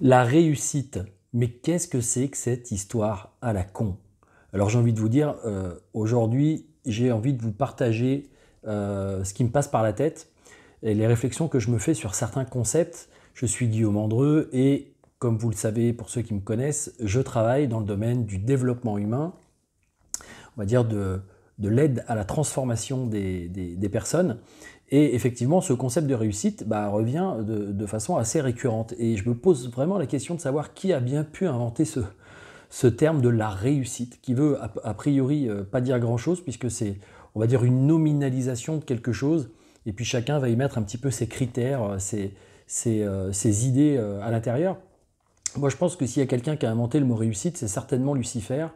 La réussite. Mais qu'est-ce que c'est que cette histoire à la con Alors j'ai envie de vous dire, euh, aujourd'hui, j'ai envie de vous partager euh, ce qui me passe par la tête et les réflexions que je me fais sur certains concepts. Je suis Guillaume Andreux et, comme vous le savez pour ceux qui me connaissent, je travaille dans le domaine du développement humain, on va dire de, l'aide à la transformation des personnes. Et effectivement, ce concept de réussite bah, revient de, façon assez récurrente. Et je me pose vraiment la question de savoir qui a bien pu inventer ce, terme de la réussite, qui veut a, priori euh, pas dire grand-chose, puisque c'est, on va dire, une nominalisation de quelque chose, et puis chacun va y mettre un petit peu ses critères, euh, euh, ses, idées à l'intérieur. Moi, je pense que s'il y a quelqu'un qui a inventé le mot réussite, c'est certainement Lucifer,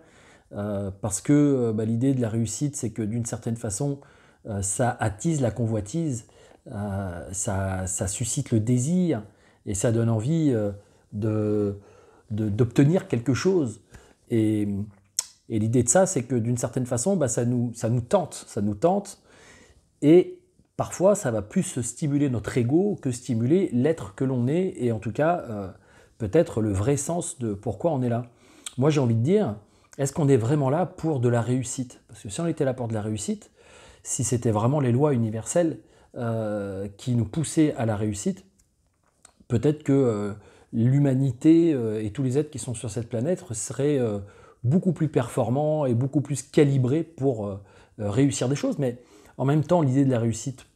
parce que bah, l'idée de la réussite, c'est que d'une certaine façon, euh, ça attise la convoitise, euh, ça, suscite le désir et ça donne envie euh, de, d'obtenir quelque chose. Et, l'idée de ça, c'est que d'une certaine façon, bah, ça, nous, tente, ça nous tente. Et parfois, ça va plus stimuler notre ego que stimuler l'être que l'on est, et en tout cas, peut-être le vrai sens de pourquoi on est là. Moi, j'ai envie de dire, est-ce qu'on est vraiment là pour de la réussite Parce que si on était là pour de la réussite, si c'était vraiment les lois universelles euh, qui nous poussaient à la réussite, peut-être que euh, l'humanité euh, et tous les êtres qui sont sur cette planète seraient beaucoup plus performants et beaucoup plus calibrés pour réussir des choses. Mais en même temps, l'idée de la réussite,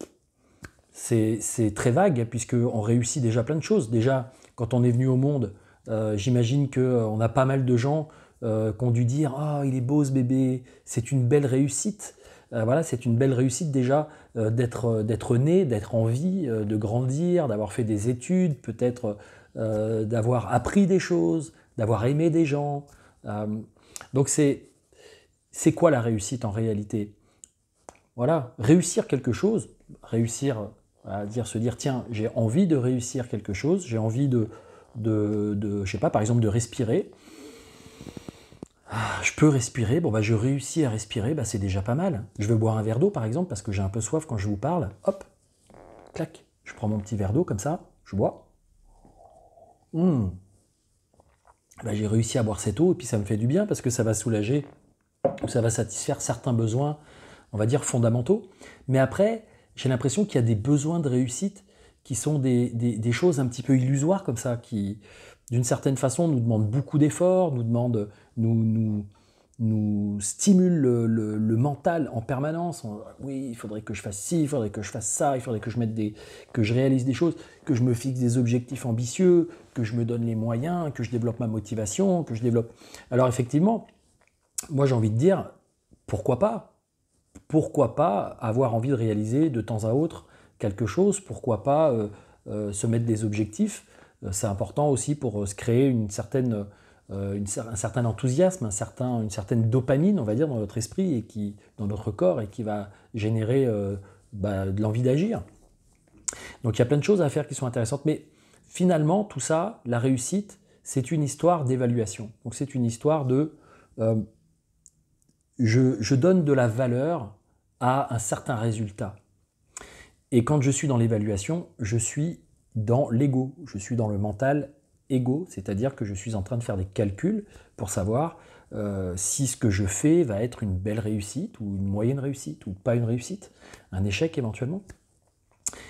c'est très vague, puisqu'on réussit déjà plein de choses. Déjà, quand on est venu au monde, j'imagine qu'on a pas mal de gens qui ont dû dire Ah, il est beau ce bébé, c'est une belle réussite. Euh, c'est une belle réussite déjà euh, euh, d'être né, d'être en vie, de grandir, d'avoir fait des études, peut-être d'avoir appris des choses, d'avoir aimé des gens. donc c'est quoi la réussite en réalité Voilà, réussir quelque chose, réussir à dire se dire tiens j'ai envie de réussir quelque chose, j'ai envie de de, de je sais pas par exemple de respirer. Ah, je peux respirer, bon bah je réussis à respirer, bah, c'est déjà pas mal. Je veux boire un verre d'eau par exemple parce que j'ai un peu soif quand je vous parle. Hop, clac, je prends mon petit verre d'eau comme ça, je bois. Hmm. Bah, j'ai réussi à boire cette eau et puis ça me fait du bien parce que ça va soulager ou ça va satisfaire certains besoins, on va dire fondamentaux. Mais après, j'ai l'impression qu'il y a des besoins de réussite qui sont des choses un petit peu illusoires comme ça, qui d'une certaine façon nous demandent beaucoup d'efforts, nous demandent nous, nous, nous stimule le, mental en permanence. oui, il faudrait que je fasse ci, il faudrait que je fasse ça, il faudrait que je, mette des, que je réalise des choses, que je me fixe des objectifs ambitieux, que je me donne les moyens, que je développe ma motivation, que je développe... Alors effectivement, moi j'ai envie de dire, pourquoi pas Pourquoi pas avoir envie de réaliser de temps à autre quelque chose Pourquoi pas euh, euh, se mettre des objectifs euh, C'est important aussi pour se créer une certaine euh, un certain enthousiasme, une certaine dopamine, on va dire, dans notre esprit et qui, dans notre corps, et qui va générer euh, bah, de l'envie d'agir. Donc il y a plein de choses à faire qui sont intéressantes, mais finalement, tout ça, la réussite, c'est une histoire d'évaluation. Donc c'est une histoire de euh, je, je, donne de la valeur à un certain résultat. Et quand je suis dans l'évaluation, je suis dans l'ego, je suis dans le mental c'est-à-dire que je suis en train de faire des calculs pour savoir euh, si ce que je fais va être une belle réussite ou une moyenne réussite ou pas une réussite, un échec éventuellement.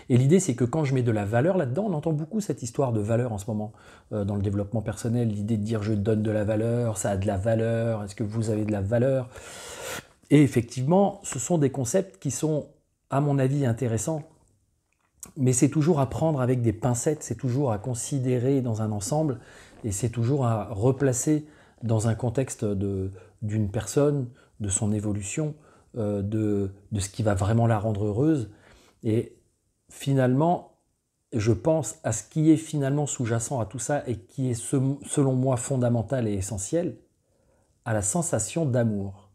Et l'idée, c'est que quand je mets de la valeur là-dedans, on entend beaucoup cette histoire de valeur en ce moment euh, dans le développement personnel, l'idée de dire je donne de la valeur, ça a de la valeur, est-ce que vous avez de la valeur Et effectivement, ce sont des concepts qui sont, à mon avis, intéressants mais c'est toujours à prendre avec des pincettes, c'est toujours à considérer dans un ensemble, et c'est toujours à replacer dans un contexte d'une personne, de son évolution, euh, de, de, ce qui va vraiment la rendre heureuse. Et finalement, je pense à ce qui est finalement sous-jacent à tout ça et qui est selon moi fondamental et essentiel, à la sensation d'amour.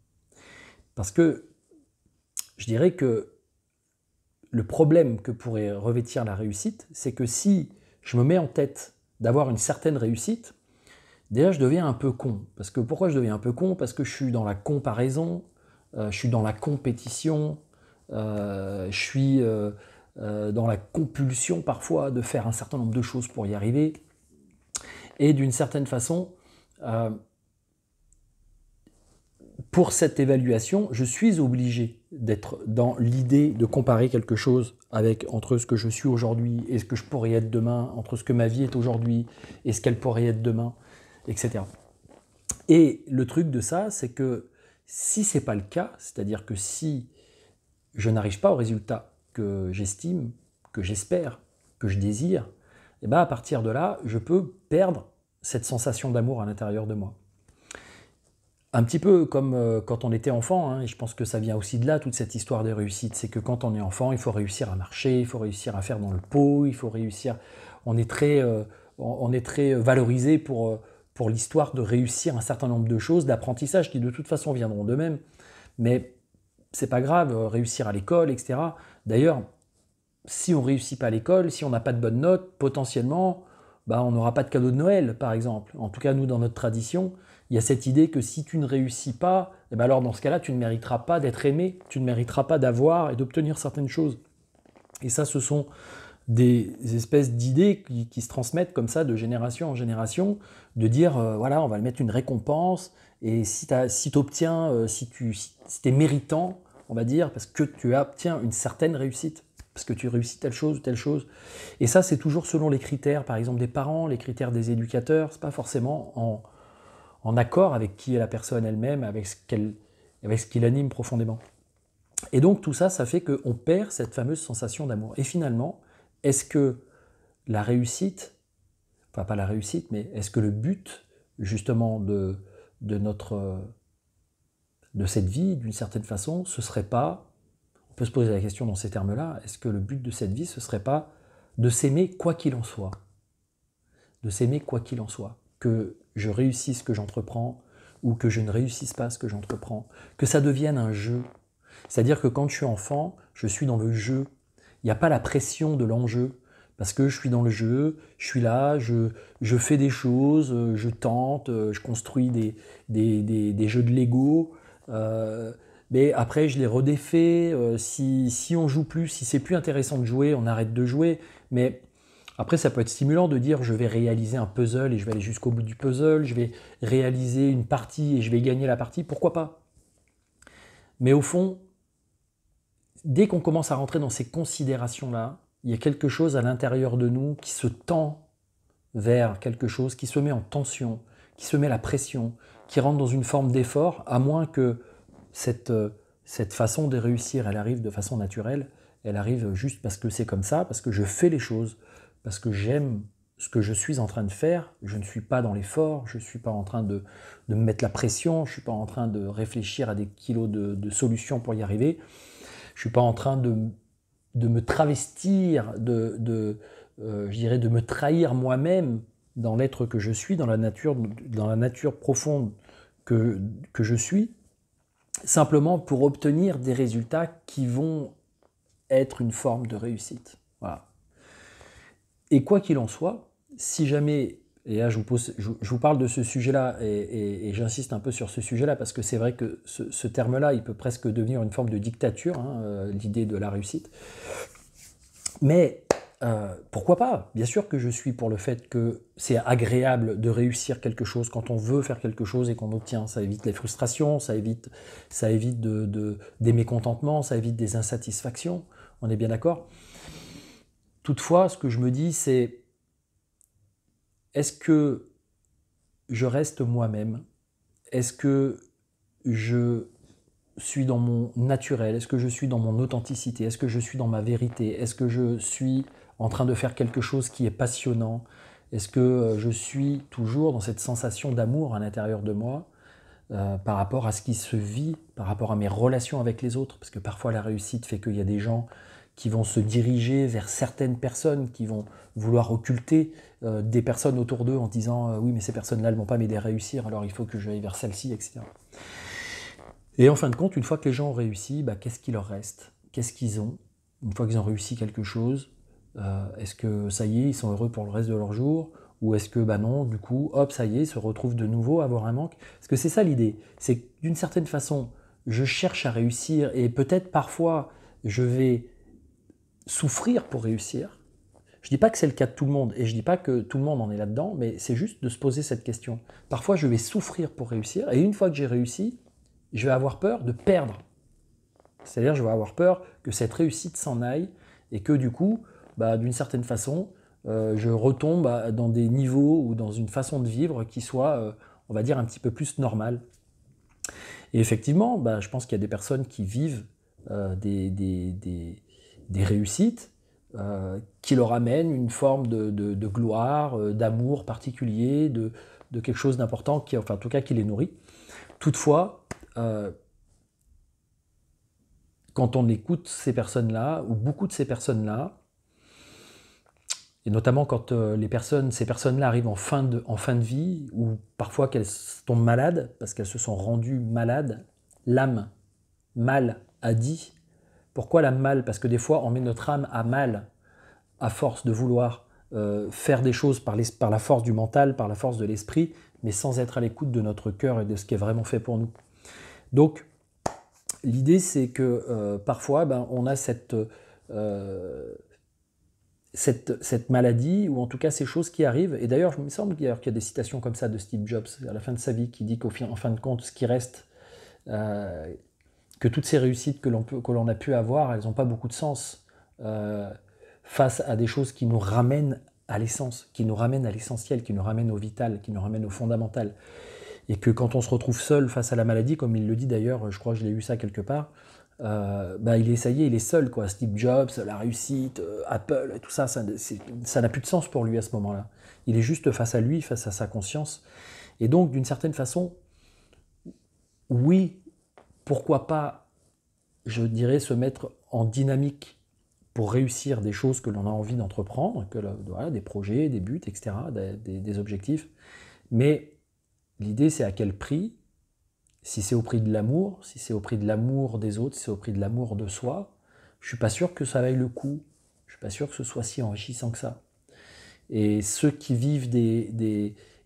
Parce que je dirais que le problème que pourrait revêtir la réussite, c'est que si je me mets en tête d'avoir une certaine réussite, déjà je deviens un peu con. Parce que pourquoi je deviens un peu con Parce que je suis dans la comparaison, euh, je suis dans la compétition, euh, je suis euh, dans la compulsion parfois de faire un certain nombre de choses pour y arriver. Et d'une certaine façon, pour cette évaluation, je suis obligé d'être dans l'idée de comparer quelque chose avec entre ce que je suis aujourd'hui et ce que je pourrais être demain, entre ce que ma vie est aujourd'hui et ce qu'elle pourrait être demain, etc. Et le truc de ça, c'est que si c'est pas le cas, c'est-à-dire que si je n'arrive pas au résultat que j'estime, que j'espère, que je désire, eh ben à partir de là, je peux perdre cette sensation d'amour à l'intérieur de moi un petit peu comme euh, quand on était enfant, hein, et je pense que ça vient aussi de là, toute cette histoire des réussites, c'est que quand on est enfant, il faut réussir à marcher, il faut réussir à faire dans le pot, il faut réussir, on est très, euh, on est très euh, valorisé pour, pour l'histoire de réussir un certain nombre de choses, d'apprentissage, qui de toute façon viendront d'eux-mêmes, mais c'est pas grave, réussir à l'école, etc. D'ailleurs, si on réussit pas à l'école, si on n'a pas de bonnes notes, potentiellement, bah, on n'aura pas de cadeau de Noël, par exemple. En tout cas, nous, dans notre tradition, il y a cette idée que si tu ne réussis pas, eh ben, alors dans ce cas-là, tu ne mériteras pas d'être aimé, tu ne mériteras pas d'avoir et d'obtenir certaines choses. Et ça, ce sont des espèces d'idées qui, se transmettent comme ça de génération en génération, de dire, euh, voilà, on va le mettre une récompense, et si, euh, tu si, obtiens, si tu es méritant, on va dire, parce que tu obtiens une certaine réussite parce que tu réussis telle chose ou telle chose. Et ça, c'est toujours selon les critères, par exemple, des parents, les critères des éducateurs. C'est pas forcément en, accord avec qui est la personne elle-même, avec ce qu'elle, avec ce qui l'anime profondément. Et donc tout ça, ça fait qu'on perd cette fameuse sensation d'amour. Et finalement, est-ce que la réussite, enfin pas la réussite, mais est-ce que le but justement de, de notre de cette vie, d'une certaine façon, ce serait pas on peut se poser la question dans ces termes-là, est-ce que le but de cette vie, ce serait pas de s'aimer quoi qu'il en soit De s'aimer quoi qu'il en soit. Que je réussisse ce que j'entreprends ou que je ne réussisse pas ce que j'entreprends. Que ça devienne un jeu. C'est-à-dire que quand je suis enfant, je suis dans le jeu. Il n'y a pas la pression de l'enjeu. Parce que je suis dans le jeu, je suis là, je, fais des choses, je tente, je construis des, jeux de Lego. Euh, mais après je les redéfais. Euh, si, si on joue plus, si c'est plus intéressant de jouer, on arrête de jouer. Mais après, ça peut être stimulant de dire je vais réaliser un puzzle et je vais aller jusqu'au bout du puzzle, je vais réaliser une partie et je vais gagner la partie, pourquoi pas Mais au fond, dès qu'on commence à rentrer dans ces considérations-là, il y a quelque chose à l'intérieur de nous qui se tend vers quelque chose, qui se met en tension, qui se met la pression, qui rentre dans une forme d'effort, à moins que euh, cette, façon de réussir, elle arrive de façon naturelle, elle arrive juste parce que c'est comme ça, parce que je fais les choses, parce que j'aime ce que je suis en train de faire, je ne suis pas dans l'effort, je ne suis pas en train de, me mettre la pression, je ne suis pas en train de réfléchir à des kilos de, solutions pour y arriver, je ne suis pas en train de, me travestir, de, de euh, de me trahir moi-même dans l'être que je suis, dans la nature, dans la nature profonde que je suis, simplement pour obtenir des résultats qui vont être une forme de réussite. Et quoi qu'il en soit, si jamais, et là je vous, vous parle de ce sujet-là et, j'insiste un peu sur ce sujet-là parce que c'est vrai que ce, terme-là, il peut presque devenir une forme de dictature, hein, euh, l'idée de la réussite. Mais euh, pourquoi pas Bien sûr que je suis pour le fait que c'est agréable de réussir quelque chose quand on veut faire quelque chose et qu'on obtient. Ça évite les frustrations, ça évite, ça évite de, des mécontentements, ça évite des insatisfactions. On est bien d'accord Toutefois, ce que je me dis, c'est est-ce que je reste moi-même Est-ce que je suis dans mon naturel Est-ce que je suis dans mon authenticité Est-ce que je suis dans ma vérité Est-ce que je suis en train de faire quelque chose qui est passionnant Est-ce que euh, je suis toujours dans cette sensation d'amour à l'intérieur de moi euh, par rapport à ce qui se vit, par rapport à mes relations avec les autres Parce que parfois la réussite fait qu'il y a des gens qui vont se diriger vers certaines personnes, qui vont vouloir occulter euh, des personnes autour d'eux en disant oui mais ces personnes-là ne vont pas m'aider à réussir, alors il faut que je vers celle-ci, etc. Et en fin de compte, une fois que les gens ont réussi, bah, qu'est-ce qui leur reste Qu'est-ce qu'ils ont Une fois qu'ils ont réussi quelque chose, euh, est-ce que ça y est, ils sont heureux pour le reste de leur jour ou est-ce que, bah non, du coup, hop, ça y est, ils se retrouvent de nouveau à avoir un manque Parce que c'est ça l'idée. C'est d'une certaine façon, je cherche à réussir et peut-être parfois je vais souffrir pour réussir. Je ne dis pas que c'est le cas de tout le monde et je ne dis pas que tout le monde en est là-dedans, mais c'est juste de se poser cette question. Parfois, je vais souffrir pour réussir et une fois que j'ai réussi, je vais avoir peur de perdre. C'est-à-dire, je vais avoir peur que cette réussite s'en aille et que du coup, bah, d'une certaine façon, euh, je retombe bah, dans des niveaux ou dans une façon de vivre qui soit, euh, on va dire, un petit peu plus normale. Et effectivement, bah, je pense qu'il y a des personnes qui vivent euh, des, des, des, réussites qui leur amènent une forme de, de, de gloire, d'amour particulier, de, de, quelque chose d'important, qui, enfin en tout cas qui les nourrit. Toutefois, quand on écoute ces personnes-là, ou beaucoup de ces personnes-là, et notamment quand euh, les personnes, ces personnes-là arrivent en fin, de, en fin de vie, ou parfois qu'elles tombent malades, parce qu'elles se sont rendues malades, l'âme, mal, a dit. Pourquoi l'âme mal Parce que des fois, on met notre âme à mal, à force de vouloir euh, faire des choses par, par la force du mental, par la force de l'esprit, mais sans être à l'écoute de notre cœur et de ce qui est vraiment fait pour nous. Donc, l'idée, c'est que euh, parfois, ben, on a cette cette, maladie, ou en tout cas ces choses qui arrivent. Et d'ailleurs, il me semble qu'il y a des citations comme ça de Steve Jobs à la fin de sa vie qui dit qu'en fin, fin de compte, ce qui reste, euh, que toutes ces réussites que l'on a pu avoir, elles n'ont pas beaucoup de sens euh, face à des choses qui nous ramènent à l'essence, qui nous ramènent à l'essentiel, qui nous ramènent au vital, qui nous ramènent au fondamental. Et que quand on se retrouve seul face à la maladie, comme il le dit d'ailleurs, je crois que je l'ai eu ça quelque part, euh, bah, il est, ça y est, il est seul, quoi. Steve Jobs, la réussite, euh, Apple, tout ça, ça, n'a plus de sens pour lui à ce moment-là. Il est juste face à lui, face à sa conscience. Et donc, d'une certaine façon, oui, pourquoi pas, je dirais, se mettre en dynamique pour réussir des choses que l'on a envie d'entreprendre, que voilà, des projets, des buts, etc., des, des objectifs. Mais l'idée, c'est à quel prix, si c'est au prix de l'amour, si c'est au prix de l'amour des autres, si c'est au prix de l'amour de soi, je suis pas sûr que ça vaille le coup. Je suis pas sûr que ce soit si enrichissant que ça. Et ceux qui vivent des,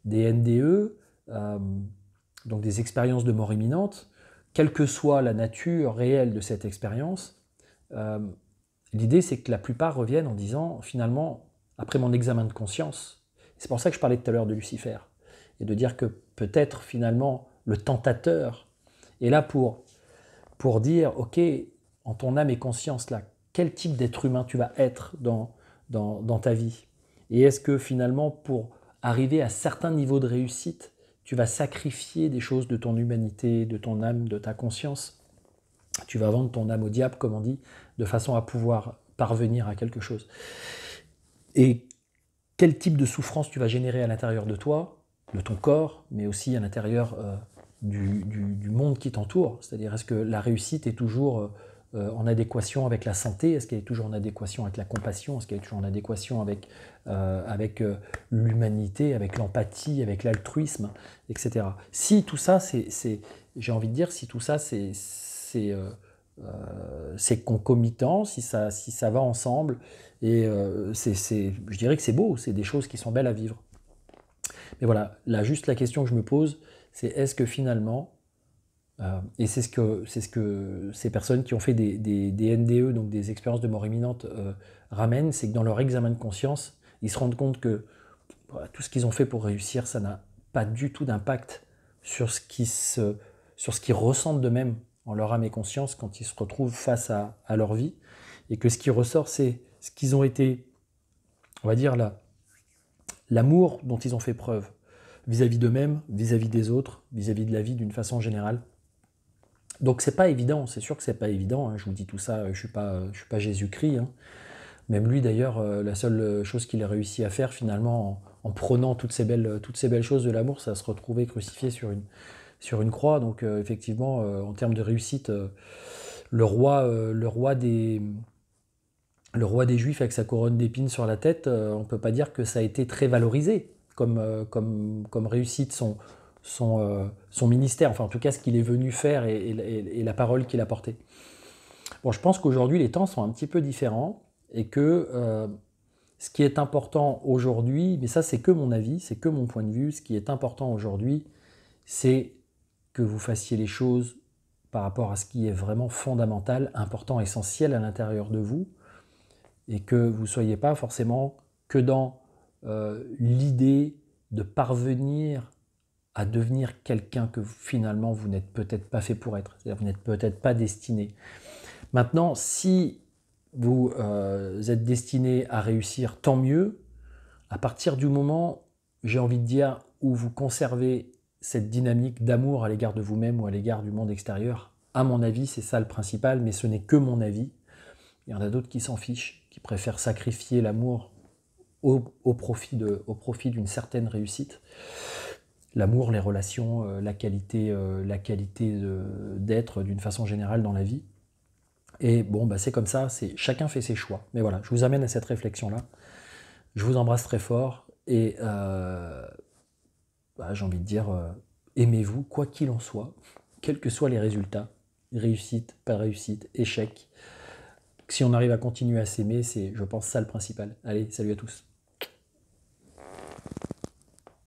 des, NDE, e, euh, donc des expériences de mort imminente, quelle que soit la nature réelle de cette expérience, euh, l'idée c'est que la plupart reviennent en disant finalement, après mon examen de conscience, c'est pour ça que je parlais tout à l'heure de Lucifer, et de dire que peut-être finalement le tentateur est là pour, pour dire, OK, en ton âme et conscience, là, quel type d'être humain tu vas être dans, dans, ta vie Et est-ce que finalement, pour arriver à certains niveaux de réussite, tu vas sacrifier des choses de ton humanité, de ton âme, de ta conscience Tu vas vendre ton âme au diable, comme on dit, de façon à pouvoir parvenir à quelque chose. Et quel type de souffrance tu vas générer à l'intérieur de toi, de ton corps, mais aussi à l'intérieur euh, du, monde qui t'entoure. C'est-à-dire, est-ce que la réussite est toujours euh, euh, en adéquation avec la santé Est-ce qu'elle est toujours en adéquation avec la compassion Est-ce qu'elle est toujours en adéquation avec, euh, avec l'humanité, avec l'empathie, avec l'altruisme, etc. Si tout ça, c'est, j'ai envie de dire, si tout ça, c'est, c'est, concomitant, si ça, si ça va ensemble, et c'est, je dirais que c'est beau, c'est des choses qui sont belles à vivre. Mais voilà, là, juste la question que je me pose, c'est est-ce que finalement, euh, et c'est ce, que, c'est ce que ces personnes qui ont fait des, NDE, e, donc des expériences de mort imminente, euh, ramènent, c'est que dans leur examen de conscience, ils se rendent compte que bah, tout ce qu'ils ont fait pour réussir, ça n'a pas du tout d'impact sur ce sur ce qu'ils ressentent d'eux-mêmes en leur âme et conscience quand ils se retrouvent face à, leur vie, et que ce qui ressort, c'est ce qu'ils ont été, on va dire, l'amour dont ils ont fait preuve, vis-à-vis d'eux-mêmes, vis-à-vis des autres, vis-à-vis de la vie d'une façon générale. Donc c'est pas évident, c'est sûr que c'est pas évident. Hein. Je vous dis tout ça, je suis pas, je suis pas Jésus-Christ. Hein. Même lui d'ailleurs, euh, la seule euh, chose qu'il a réussi à faire finalement en, en, prônant toutes ces belles, euh, toutes ces belles choses de l'amour, c'est à se retrouver crucifié sur une, sur une croix. Donc effectivement, en termes de réussite, le roi, le roi des le roi des Juifs avec sa couronne d'épines sur la tête, on peut pas dire que ça a été très valorisé comme, euh, comme, comme réussite son, son, euh, son, ministère, enfin en tout cas ce qu'il est venu faire et, la parole qu'il a portée. Bon, je pense qu'aujourd'hui les temps sont un petit peu différents et que euh, ce qui est important aujourd'hui, mais ça c'est que mon avis, c'est que mon point de vue, ce qui est important aujourd'hui, c'est que vous fassiez les choses par rapport à ce qui est vraiment fondamental, important, essentiel à l'intérieur de vous, et que vous ne soyez pas forcément que dans euh, l'idée de parvenir à devenir quelqu'un que finalement vous n'êtes peut-être pas fait pour être, vous n'êtes peut-être pas destiné. Maintenant, si vous euh, êtes destiné à réussir, tant mieux. À partir du moment, j'ai envie de dire, où vous conservez cette dynamique d'amour à l'égard de vous-même ou à l'égard du monde extérieur, à mon avis, c'est ça le principal, mais ce n'est que mon avis. Il y en a d'autres qui s'en fichent, qui préfèrent sacrifier l'amour au, profit de, au profit d'une certaine réussite. L'amour, les relations, euh, la qualité, euh, la qualité d'être d'une façon générale dans la vie. Et bon, bah, c'est comme ça, c'est chacun fait ses choix. Mais voilà, je vous amène à cette réflexion-là. Je vous embrasse très fort et euh, bah, j'ai envie de dire, aimez-vous, quoi qu'il en soit, quels que soient les résultats, réussite, pas réussite, échec. Si on arrive à continuer à s'aimer, c'est, je pense, ça le principal. Allez, salut à tous.